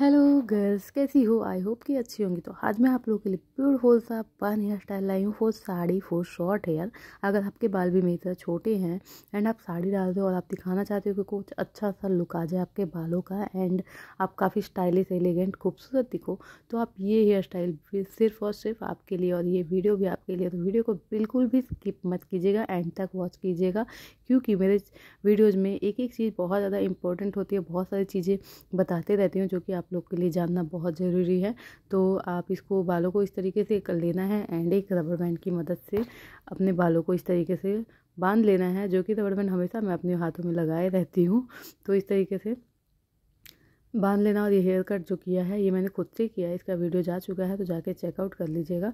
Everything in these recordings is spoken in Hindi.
हेलो गर्ल्स कैसी हो आई होप कि अच्छी होंगी तो आज मैं आप लोगों के लिए प्योर होल सा पान हेयर स्टाइल लाई हूँ for sari for short hair अगर आपके बाल भी मेरी तरह छोटे हैं एंड आप साड़ी डाल दो और आप दिखाना चाहते हो कि कुछ अच्छा सा लुक आ जाए आपके बालों का एंड आप काफ़ी स्टाइलिश एलिगेंट खूबसूरत दिखो तो आप ये हेयर स्टाइल सिर्फ और सिर्फ आपके लिए और ये वीडियो भी आपके लिए तो वीडियो को बिल्कुल भी स्किप मत कीजिएगा एंड तक वॉच कीजिएगा क्योंकि मेरे वीडियोज़ में एक एक चीज़ बहुत ज़्यादा इंपॉर्टेंट होती है बहुत सारी चीज़ें बताते रहती हूँ जो कि आप लोग के लिए जानना बहुत ज़रूरी है तो आप इसको बालों को इस तरीके से कर लेना है एंड एक रबर बैंड की मदद से अपने बालों को इस तरीके से बांध लेना है जो कि रबर बैंड हमेशा मैं अपने हाथों में लगाए रहती हूँ तो इस तरीके से बांध लेना और ये हेयर कट जो किया है ये मैंने खुद से किया है इसका वीडियो जा चुका है तो जाके चेकआउट कर लीजिएगा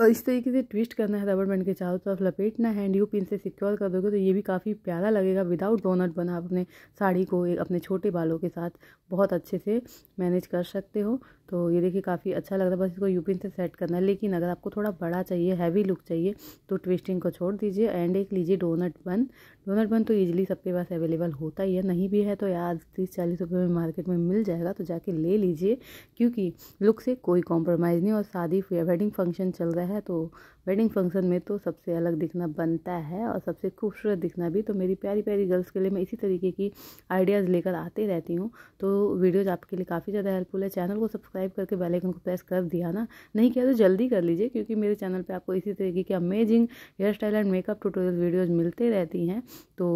और इस तरीके से ट्विस्ट करना है रबड़ बैंड के चारों तरफ लपेटना है एंड यू पिन से सिक्योर कर दोगे तो ये भी काफ़ी प्यारा लगेगा विदाउट डोनट बना आप अपने साड़ी को अपने छोटे बालों के साथ बहुत अच्छे से मैनेज कर सकते हो तो ये देखिए काफ़ी अच्छा लग रहा है बस इसको यू पिन से सेट करना है लेकिन अगर आपको थोड़ा बड़ा चाहिए हैवी लुक चाहिए तो ट्विस्टिंग को छोड़ दीजिए एंड एक लीजिए डोनट बन डोनट बन तो ईजिली सबके पास अवेलेबल होता ही है नहीं भी है तो यार तीस चालीस रुपये में मार्केट में मिल जाएगा तो जाके ले लीजिए क्योंकि लुक से कोई कॉम्प्रोमाइज़ नहीं और शादी वेडिंग फंक्शन चल रहा है है तो वेडिंग फंक्शन में तो सबसे अलग दिखना बनता है और सबसे खूबसूरत दिखना भी तो मेरी प्यारी प्यारी गर्ल्स के लिए मैं इसी तरीके की आइडियाज़ लेकर आते रहती हूँ तो वीडियोज़ आपके लिए काफ़ी ज़्यादा हेल्पफुल है चैनल को सब्सक्राइब करके बेलाइकन को प्रेस कर दिया ना नहीं किया तो जल्दी कर लीजिए क्योंकि मेरे चैनल पर आपको इसी तरीके की amazing hairstyle and makeup tutorial videos मिलते रहती हैं तो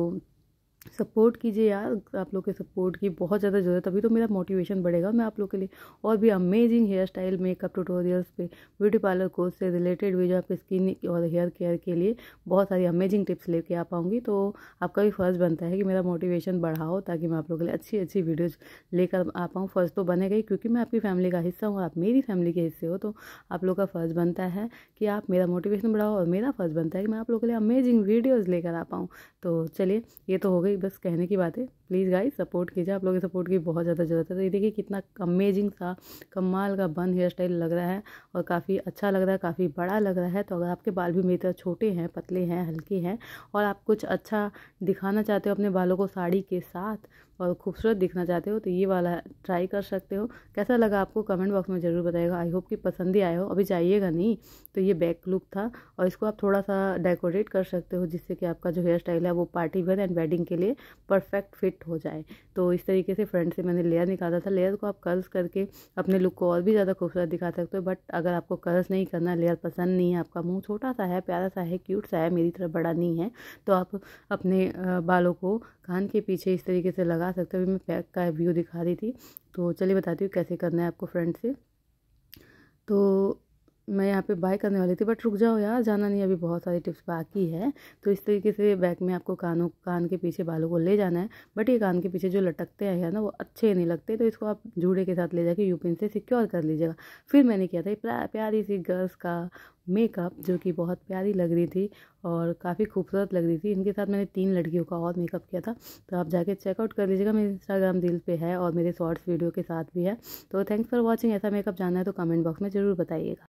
सपोर्ट कीजिए यार आप लोग के सपोर्ट की बहुत ज़्यादा ज़रूरत अभी तो मेरा मोटिवेशन बढ़ेगा मैं आप लोग के लिए और भी amazing hairstyle makeup tutorials पे ब्यूटी पार्लर कोर्स से रिलेटेड वीडियो आपके स्किन और हेयर केयर के लिए बहुत सारी अमेजिंग टिप्स लेके आ पाऊँगी तो आपका भी फ़र्ज़ बनता है कि मेरा मोटिवेशन बढ़ाओ ताकि मैं आप लोग के लिए अच्छी अच्छी वीडियोज़ लेकर आ पाऊँ फ़र्ज़ तो बनेगा ही क्योंकि मैं आपकी फैमिली का हिस्सा हूँ आप मेरी फैमिली के हिस्से हो तो आप लोग का फ़र्ज़ बनता है कि आप मेरा मोटिवेशन बढ़ाओ और मेरा फ़र्ज़ बनता है कि मैं आप लोग के लिए अमेजिंग वीडियोज़ लेकर आ पाऊँ तो चलिए ये तो हो गई बस कहने की बात है प्लीज़ गाइस सपोर्ट कीजिए आप लोगों के सपोर्ट की बहुत ज़्यादा ज़रूरत है तो ये देखिए कितना अमेजिंग सा कमाल का बंद हेयर स्टाइल लग रहा है और काफ़ी अच्छा लग रहा है काफ़ी बड़ा लग रहा है तो अगर आपके बाल भी मेरी तरह छोटे हैं पतले हैं हल्के हैं और आप कुछ अच्छा दिखाना चाहते हो अपने बालों को साड़ी के साथ और खूबसूरत दिखना चाहते हो तो ये वाला ट्राई कर सकते हो कैसा लगा आपको कमेंट बॉक्स में ज़रूर बताएगा आई होप कि पसंद ही आया हो अभी जाइएगा नहीं तो ये बैक लुक था और इसको आप थोड़ा सा डेकोरेट कर सकते हो जिससे कि आपका जो हेयर स्टाइल है वो पार्टी वेयर एंड वेडिंग के लिए परफेक्ट फिट फिट हो जाए तो इस तरीके से फ्रंट से मैंने लेयर निकाला था लेयर को आप कर्ल्स करके अपने लुक को और भी ज़्यादा खूबसूरत दिखा सकते हो बट अगर आपको कर्ल्स नहीं करना लेयर पसंद नहीं है आपका मुँह छोटा सा है प्यारा सा है क्यूट सा है मेरी तरफ बड़ा नहीं है तो आप अपने बालों को कान के पीछे इस तरीके से लगा सकते हो मैं पैक का व्यू दिखा रही थी तो चलिए बताती हूँ कैसे करना है आपको फ्रंट से तो मैं यहाँ पे बाय करने वाली थी बट रुक जाओ यार जाना नहीं अभी बहुत सारी टिप्स बाकी है तो इस तरीके से बैक में आपको कानों कान के पीछे बालों को ले जाना है बट ये कान के पीछे जो लटकते हैं ना वो अच्छे नहीं लगते तो इसको आप जूड़े के साथ ले जाके यूपिन से सिक्योर कर लीजिएगा फिर मैंने किया था प्यारी सी गर्ल्स का मेकअप जो कि बहुत प्यारी लग रही थी और काफ़ी खूबसूरत लग रही थी इनके साथ मैंने तीन लड़कियों का और मेकअप किया था तो आप जाके चेकआउट कर लीजिएगा मेरे इंस्टाग्राम रील पे है और मेरे शॉर्ट्स वीडियो के साथ भी है तो थैंक्स फॉर वॉचिंग ऐसा मेकअप जाना है तो कमेंट बॉक्स में ज़रूर बताइएगा